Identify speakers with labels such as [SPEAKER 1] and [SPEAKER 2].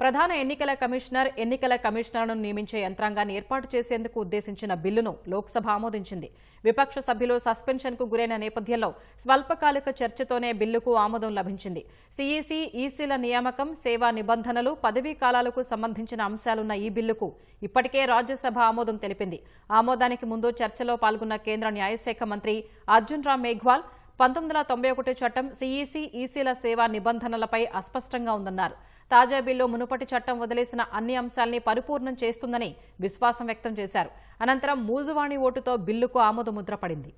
[SPEAKER 1] ప్రధాన ఎన్నికల కమిషనర్ ఎన్నికల కమిషనర్ను నియమించే యంత్రాంగాన్ని ఏర్పాటు చేసేందుకు ఉద్దేశించిన బిల్లును లోక్సభ ఆమోదించింది విపక్ష సభ్యులు సస్పెన్షన్కు గురైన నేపథ్యంలో స్వల్పకాలిక చర్చతోనే బిల్లుకు ఆమోదం లభించింది సీఈసీ ఈసీల నియామకం సేవా నిబంధనలు పదవీ కాలాలకు సంబంధించిన అంశాలున్న ఈ బిల్లుకు ఇప్పటికే రాజ్యసభ ఆమోదం తెలిపింది ఆమోదానికి ముందు చర్చలో పాల్గొన్న కేంద్ర న్యాయశాఖ మంత్రి అర్జున్ రామ్ మేఘ్వాల్ పంతొమ్మిది వందల తొంభై ఒకటి చట్టం సీఈసీ ఈసీల సేవా నిబంధనలపై అస్పష్టంగా ఉందన్నారు తాజా బిల్లు మునుపటి చట్టం వదిలేసిన అన్ని అంశాల్ని పరిపూర్ణం చేస్తుందని విశ్వాసం వ్యక్తం చేశారు అనంతరం మూజువాణి ఓటుతో బిల్లుకు ఆమోదముద్ర పడింది